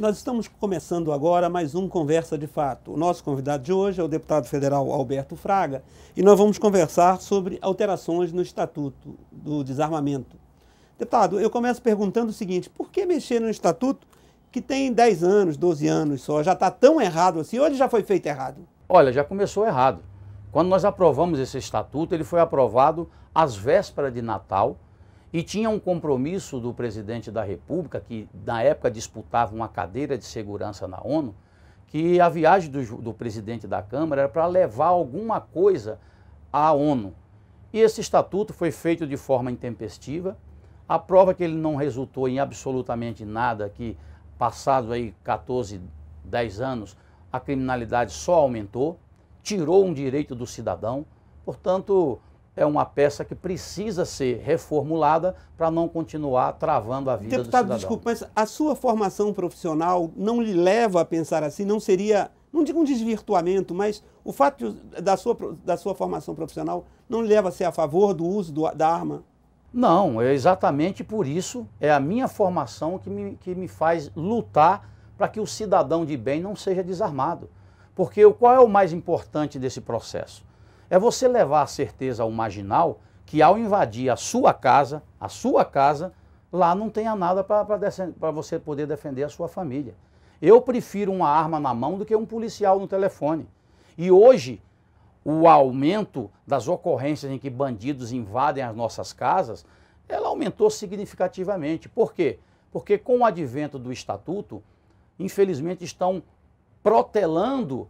Nós estamos começando agora mais um Conversa de Fato. O nosso convidado de hoje é o deputado federal Alberto Fraga e nós vamos conversar sobre alterações no Estatuto do Desarmamento. Deputado, eu começo perguntando o seguinte: por que mexer no Estatuto que tem 10 anos, 12 anos só? Já está tão errado assim? Ou ele já foi feito errado? Olha, já começou errado. Quando nós aprovamos esse estatuto, ele foi aprovado às vésperas de Natal e tinha um compromisso do presidente da República, que na época disputava uma cadeira de segurança na ONU, que a viagem do, do presidente da Câmara era para levar alguma coisa à ONU. E esse estatuto foi feito de forma intempestiva. A prova que ele não resultou em absolutamente nada, que passado aí 14, 10 anos, a criminalidade só aumentou, tirou um direito do cidadão. Portanto, é uma peça que precisa ser reformulada para não continuar travando a vida Deputado, do cidadão. desculpe, mas a sua formação profissional não lhe leva a pensar assim? Não seria, não digo um desvirtuamento, mas o fato da sua, da sua formação profissional não lhe leva a ser a favor do uso do, da arma? Não, é exatamente por isso, é a minha formação que me, que me faz lutar para que o cidadão de bem não seja desarmado. Porque qual é o mais importante desse processo? É você levar a certeza ao marginal que ao invadir a sua casa, a sua casa, lá não tenha nada para você poder defender a sua família. Eu prefiro uma arma na mão do que um policial no telefone. E hoje, o aumento das ocorrências em que bandidos invadem as nossas casas, ela aumentou significativamente. Por quê? Porque com o advento do estatuto, infelizmente estão protelando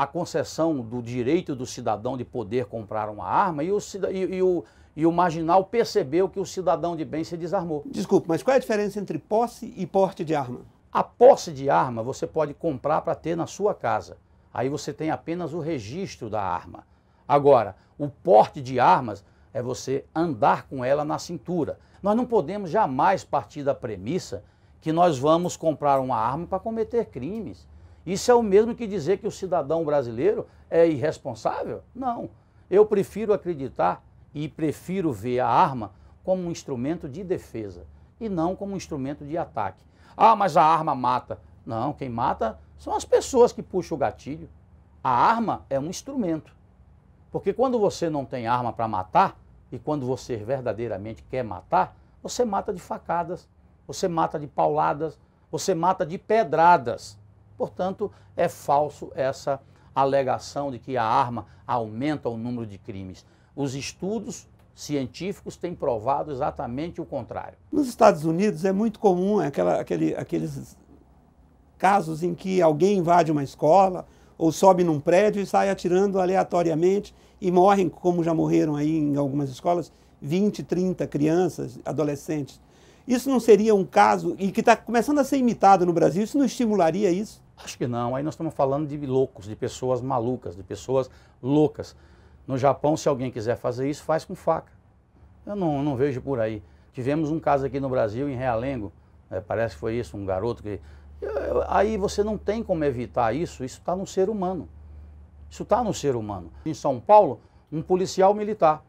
a concessão do direito do cidadão de poder comprar uma arma e o, e, e, o, e o marginal percebeu que o cidadão de bem se desarmou. Desculpe, mas qual é a diferença entre posse e porte de arma? A posse de arma você pode comprar para ter na sua casa. Aí você tem apenas o registro da arma. Agora, o porte de armas é você andar com ela na cintura. Nós não podemos jamais partir da premissa que nós vamos comprar uma arma para cometer crimes. Isso é o mesmo que dizer que o cidadão brasileiro é irresponsável? Não. Eu prefiro acreditar e prefiro ver a arma como um instrumento de defesa e não como um instrumento de ataque. Ah, mas a arma mata. Não, quem mata são as pessoas que puxam o gatilho. A arma é um instrumento. Porque quando você não tem arma para matar e quando você verdadeiramente quer matar, você mata de facadas, você mata de pauladas, você mata de pedradas. Portanto, é falso essa alegação de que a arma aumenta o número de crimes. Os estudos científicos têm provado exatamente o contrário. Nos Estados Unidos é muito comum aquela, aquele, aqueles casos em que alguém invade uma escola ou sobe num prédio e sai atirando aleatoriamente e morrem, como já morreram aí em algumas escolas, 20, 30 crianças, adolescentes. Isso não seria um caso, e que está começando a ser imitado no Brasil, isso não estimularia isso? Acho que não. Aí nós estamos falando de loucos, de pessoas malucas, de pessoas loucas. No Japão, se alguém quiser fazer isso, faz com faca. Eu não, não vejo por aí. Tivemos um caso aqui no Brasil, em Realengo, né, parece que foi isso, um garoto que. Aí você não tem como evitar isso, isso está no ser humano. Isso está no ser humano. Em São Paulo, um policial militar,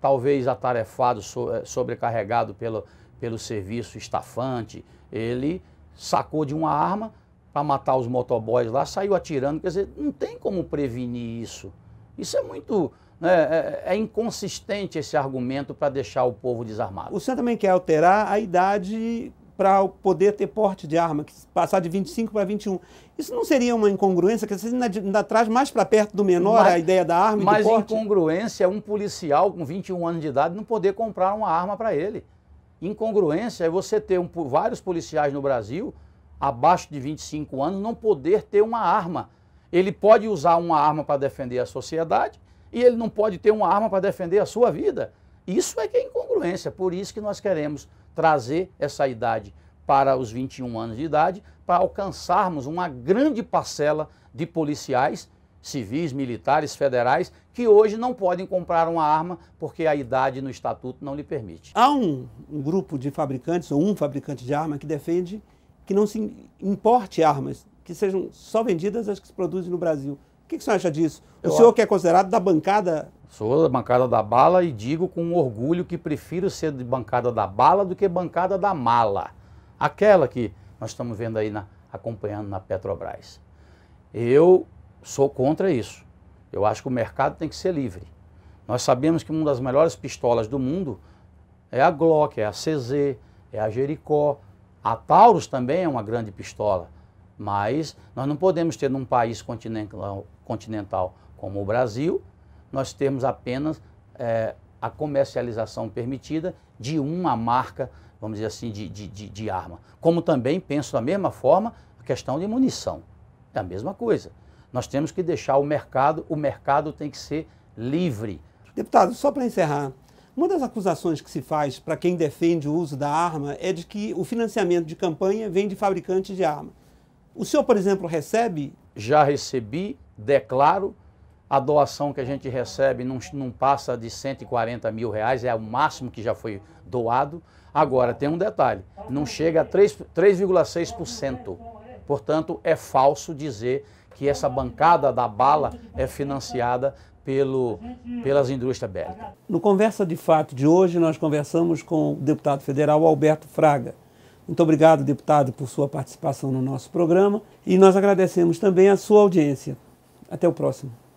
talvez atarefado, é, sobrecarregado pelo, pelo serviço estafante, ele sacou de uma arma, para matar os motoboys lá, saiu atirando. Quer dizer, não tem como prevenir isso. Isso é muito. É, é, é inconsistente esse argumento para deixar o povo desarmado. O senhor também quer alterar a idade para poder ter porte de arma, passar de 25 para 21. Isso não seria uma incongruência? Que você ainda, ainda traz mais para perto do menor mas, a ideia da arma mas e do porte? Mas incongruência é um policial com 21 anos de idade não poder comprar uma arma para ele. Incongruência é você ter um, vários policiais no Brasil abaixo de 25 anos não poder ter uma arma. Ele pode usar uma arma para defender a sociedade e ele não pode ter uma arma para defender a sua vida. Isso é que é incongruência, por isso que nós queremos trazer essa idade para os 21 anos de idade, para alcançarmos uma grande parcela de policiais civis, militares, federais, que hoje não podem comprar uma arma porque a idade no estatuto não lhe permite. Há um, um grupo de fabricantes, ou um fabricante de arma, que defende que não se importe armas, que sejam só vendidas as que se produzem no Brasil. O que, que o senhor acha disso? O Eu senhor acho. que é considerado da bancada. Sou da bancada da bala e digo com orgulho que prefiro ser de bancada da bala do que bancada da mala. Aquela que nós estamos vendo aí na, acompanhando na Petrobras. Eu sou contra isso. Eu acho que o mercado tem que ser livre. Nós sabemos que uma das melhores pistolas do mundo é a Glock, é a CZ, é a Jericó, a Taurus também é uma grande pistola, mas nós não podemos ter num país continental como o Brasil, nós temos apenas é, a comercialização permitida de uma marca, vamos dizer assim, de, de, de, de arma. Como também penso da mesma forma a questão de munição. É a mesma coisa. Nós temos que deixar o mercado, o mercado tem que ser livre. Deputado, só para encerrar, uma das acusações que se faz para quem defende o uso da arma é de que o financiamento de campanha vem de fabricantes de arma. O senhor, por exemplo, recebe? Já recebi, declaro. A doação que a gente recebe não, não passa de 140 mil reais, é o máximo que já foi doado. Agora, tem um detalhe: não chega a 3,6%. Portanto, é falso dizer que essa bancada da bala é financiada pelo, pelas indústrias bélicas. No Conversa de Fato de hoje, nós conversamos com o deputado federal Alberto Fraga. Muito obrigado, deputado, por sua participação no nosso programa e nós agradecemos também a sua audiência. Até o próximo.